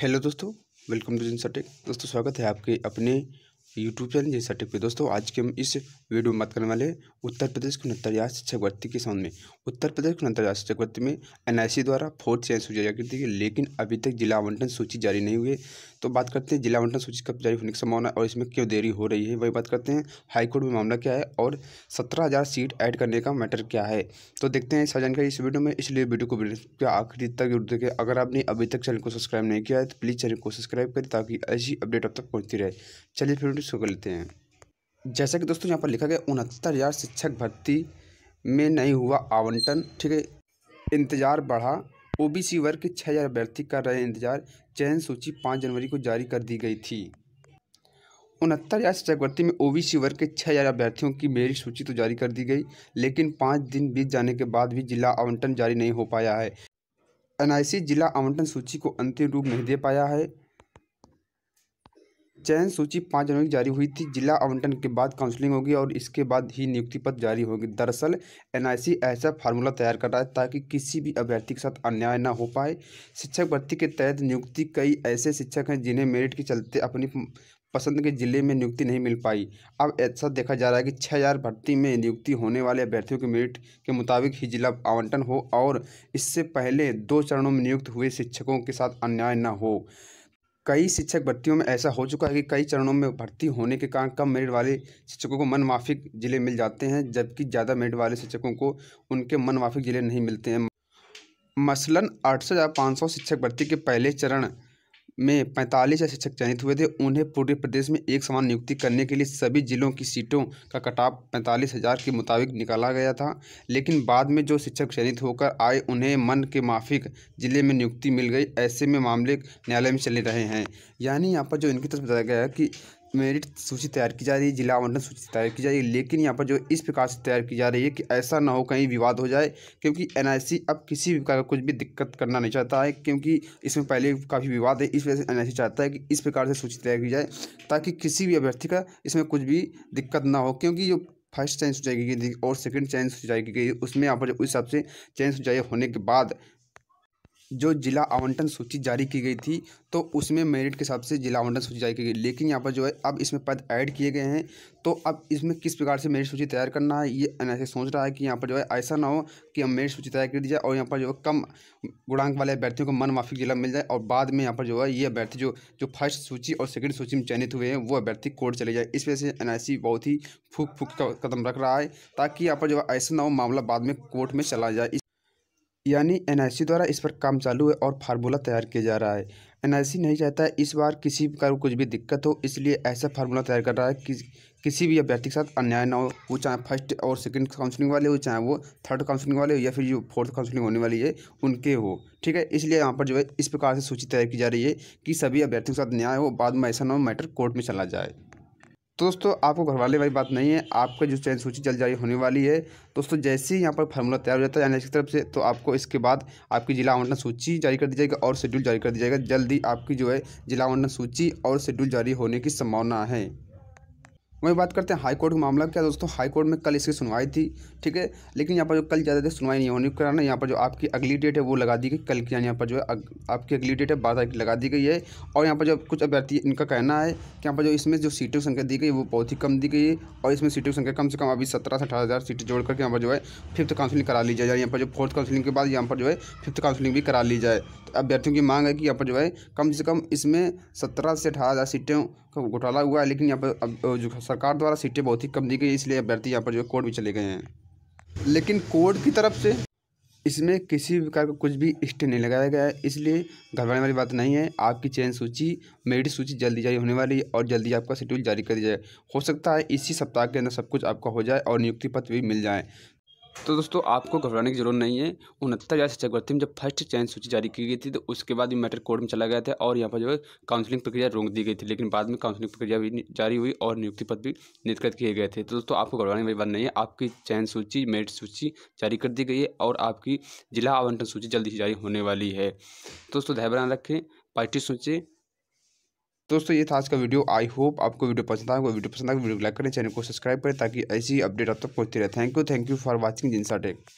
hello दोस्तों welcome to जिन सटेक दोस्तों स्वागत है आपके अपने यूट्यूब चैनल जिन सटेक पे दोस्तों आज के हम इस वीडियो में बात करने वाले हैं उत्तर प्रदेश के उनहत्तर राज्य शिक्षक भर्ती के संबंध में उत्तर प्रदेश में अंतर्राष्ट्रीय चक्रवर्ती में एन द्वारा फोर्थ चयन सूची जारी कर दी गई लेकिन अभी तक जिला आवंटन सूची जारी नहीं हुई तो बात करते हैं जिला आवंटन सूची कब जारी होने की संभावना और इसमें क्यों देरी हो रही है वही बात करते हैं हाईकोर्ट में मामला क्या है और सत्रह हज़ार सीट ऐड करने का मैटर क्या है तो देखते हैं इस जानकारी इस वीडियो में इसलिए वीडियो को आखिरी तक जरूर देखें अगर आपने अभी तक चैनल को सब्सक्राइब नहीं किया है तो प्लीज़ चैनल को सब्सक्राइब करें ताकि ऐसी अपडेट अब तक पहुँचती रहे चलिए फिर वीडियो शुरू कर लेते हैं जैसा कि दोस्तों यहाँ पर लिखा गया उनहत्तर हज़ार शिक्षक भर्ती में नहीं हुआ आवंटन ठीक है इंतजार बढ़ा ओबीसी वर्ग के छः हज़ार अभ्यर्थी कर रहे इंतजार चयन सूची पाँच जनवरी को जारी कर दी गई थी उनहत्तर हज़ार चक्रवर्ती में ओबीसी वर्ग के छः हज़ार अभ्यर्थियों की मेरिट सूची तो जारी कर दी गई लेकिन पाँच दिन बीत जाने के बाद भी जिला आवंटन जारी नहीं हो पाया है एनआईसी जिला आवंटन सूची को अंतिम रूप नहीं दे पाया है चयन सूची पाँच जनवरी जारी हुई थी जिला आवंटन के बाद काउंसलिंग होगी और इसके बाद ही नियुक्ति पत्र जारी होगी दरअसल एनआईसी ऐसा फार्मूला तैयार कर रहा है ताकि किसी भी अभ्यर्थी के साथ अन्याय न हो पाए शिक्षक भर्ती के तहत नियुक्ति कई ऐसे शिक्षक हैं जिन्हें मेरिट के चलते अपनी पसंद के जिले में नियुक्ति नहीं मिल पाई अब ऐसा देखा जा रहा है कि छः हज़ार भर्ती में नियुक्ति होने वाले अभ्यर्थियों के मेरिट के मुताबिक ही जिला आवंटन हो और इससे पहले दो चरणों में नियुक्त हुए शिक्षकों के साथ अन्याय न हो कई शिक्षक भर्तियों में ऐसा हो चुका है कि कई चरणों में भर्ती होने के कारण कम मेरिट वाले शिक्षकों को मन माफिक जिले मिल जाते हैं जबकि ज़्यादा मेरिट वाले शिक्षकों को उनके मन माफिक जिले नहीं मिलते हैं मसलन आठ सौ शिक्षक भर्ती के पहले चरण में पैंतालीस शिक्षक चयनित हुए थे उन्हें पूरे प्रदेश में एक समान नियुक्ति करने के लिए सभी जिलों की सीटों का कटाव पैंतालीस हजार के मुताबिक निकाला गया था लेकिन बाद में जो शिक्षक चयनित होकर आए उन्हें मन के माफिक जिले में नियुक्ति मिल गई ऐसे में मामले न्यायालय में चले रहे हैं यानी यहाँ पर जो इनकी तरफ बताया गया है कि मेरिट सूची तैयार की जा रही है जिला आवंटन सूची तैयार की जा रही है लेकिन यहाँ पर जो इस प्रकार से तैयार की जा रही है कि ऐसा ना हो कहीं विवाद हो जाए क्योंकि एन अब किसी भी प्रकार का कुछ भी दिक्कत करना नहीं चाहता है क्योंकि इसमें पहले काफ़ी विवाद है इस वजह से एन चाहता है कि इस प्रकार से सूची तैयार की जाए ताकि किसी भी अभ्यर्थी का इसमें कुछ भी दिक्कत ना हो क्योंकि जो फर्स्ट सूचाई की गई थी और चैन सूचाई की गई उसमें यहाँ पर जो उस हिसाब से चैन सूचाई होने के बाद जो जिला आवंटन सूची जारी की गई थी तो उसमें मेरिट के हिसाब से जिला आवंटन सूची जारी की गई लेकिन यहाँ पर जो है अब इसमें पद ऐड किए गए हैं तो अब इसमें किस प्रकार से मेरिट सूची तैयार करना है ये ऐसे सोच रहा है कि यहाँ पर जो है ऐसा ना हो कि हम मेरिट सूची तैयार कर दी जाए और यहाँ पर जो है कम गुणांक वाले अभ्यर्थियों को मन माफिक जिला मिल जाए और बाद में यहाँ पर जो है ये अभ्यर्थी जो जो फर्स्ट सूची और सेकेंड सूची में चयनित हुए हैं वो अभ्यर्थी कोर्ट चले जाए इस वजह से एन बहुत ही फूक फूक का कदम रख रहा है ताकि यहाँ पर जो है ऐसा ना हो मामला बाद में कोर्ट में चला जाए यानी एनआईसी द्वारा इस पर काम चालू है और फार्मूला तैयार किया जा रहा है एनआईसी नहीं चाहता इस बार किसी प्रकार को कुछ भी दिक्कत हो इसलिए ऐसा फार्मूला तैयार कर रहा है कि किसी भी अभ्यर्थी के साथ अन्याय ना हो वो चाहे फर्स्ट और सेकंड काउंसलिंग वाले हो चाहे वो थर्ड काउंसलिंग वाले हो या फिर जो फोर्थ काउंसलिंग होने वाली है उनके हो ठीक है इसलिए यहाँ पर जो है इस प्रकार से सूची तैयार की जा रही है कि सभी अभ्यर्थियों के साथ न्याय हो बाद में ऐसा ना हो मैटर कोर्ट में चला जाए तो दोस्तों आपको घरवाले वाली बात नहीं है आपका जो चयन सूची जल्द जारी होने वाली है दोस्तों जैसे ही यहाँ पर फार्मूला तैयार हो जाता है यानी की तरफ से तो आपको इसके बाद आपकी जिला आवंटन सूची जारी कर दी जाएगी और शेड्यूल जारी कर दी जाएगा जल्द ही आपकी जो है जिला आवंटन सूची और शेड्यूल जारी होने की संभावना है वहीं बात करते हैं हाई कोर्ट का मामला क्या दोस्तों हाई कोर्ट में कल इसकी सुनवाई थी ठीक है लेकिन यहाँ पर जो कल ज़्यादा देर सुनवाई नहीं होने के कारण यहाँ पर जो आपकी अगली डेट है वो लगा दी गई कल की यहाँ पर जो है आपकी अगली डेट है बारह तारीख लगा दी गई है और यहाँ पर जो कुछ अभ्यर्थी इनका कहना है कि यहाँ पर जो इसमें जो सीटों संख्या दी गई वो बहुत ही कम दी गई है और इसमें सीटों संख्या कम से कम अभी सत्रह से अठारह हज़ार सीटें जोड़ करके यहाँ पर जो है फिफ्थ काउंसिलिंग करा ली जाए यहाँ पर जो फोर्थ काउंसिलिंग के बाद यहाँ पर जो है फिफ्थ काउंसिलिंग भी करा ली जाए तो अभ्यर्थियों की मांग है कि यहाँ पर जो है कम से कम इसमें सत्रह से अठारह हज़ार सीटें तो घोटाला हुआ है लेकिन यहाँ पर अब जो सरकार द्वारा सीटें बहुत ही कम दी गई इसलिए अभ्यर्थी यहाँ पर जो कोर्ट भी चले गए हैं लेकिन कोर्ट की तरफ से इसमें किसी प्रकार का कुछ भी स्टे नहीं लगाया गया है इसलिए घबराने वाली बात नहीं है आपकी चयन सूची मेरिट सूची जल्दी जारी होने वाली है और जल्दी आपका शेड्यूल जारी कर दिया जाए हो सकता है इसी सप्ताह के अंदर सब कुछ आपका हो जाए और नियुक्ति पत्र भी मिल जाए तो दोस्तों आपको घबराने की जरूरत नहीं है उनहत्तर हज़ार शिक्षक भर्ती में जब फर्स्ट चयन सूची जारी की गई थी तो उसके बाद भी मैट्रिक कोर्ट में चला गया था और यहाँ पर जो है काउंसलिंग प्रक्रिया रोक दी गई थी लेकिन बाद में काउंसलिंग प्रक्रिया भी जारी हुई और नियुक्ति पद भी निर्गत किए गए थे तो दोस्तों आपको घबराने वाली बात नहीं है आपकी चयन सूची मेरिट सूची जारी कर दी गई है और आपकी जिला आवंटन सूची जल्दी ही जारी होने वाली है दोस्तों ध्यान रखें पार्टी सूची दोस्तों ये था आज का वीडियो आई होप आपको वीडियो पसंद आएगा वीडियो पसंद आएगा तो वीडियो लाइक करें चैनल को सब्सक्राइब करें ताकि ऐसी अपडेट आप तक पहुंचती रहे thank you thank you for watching जिनसा टेक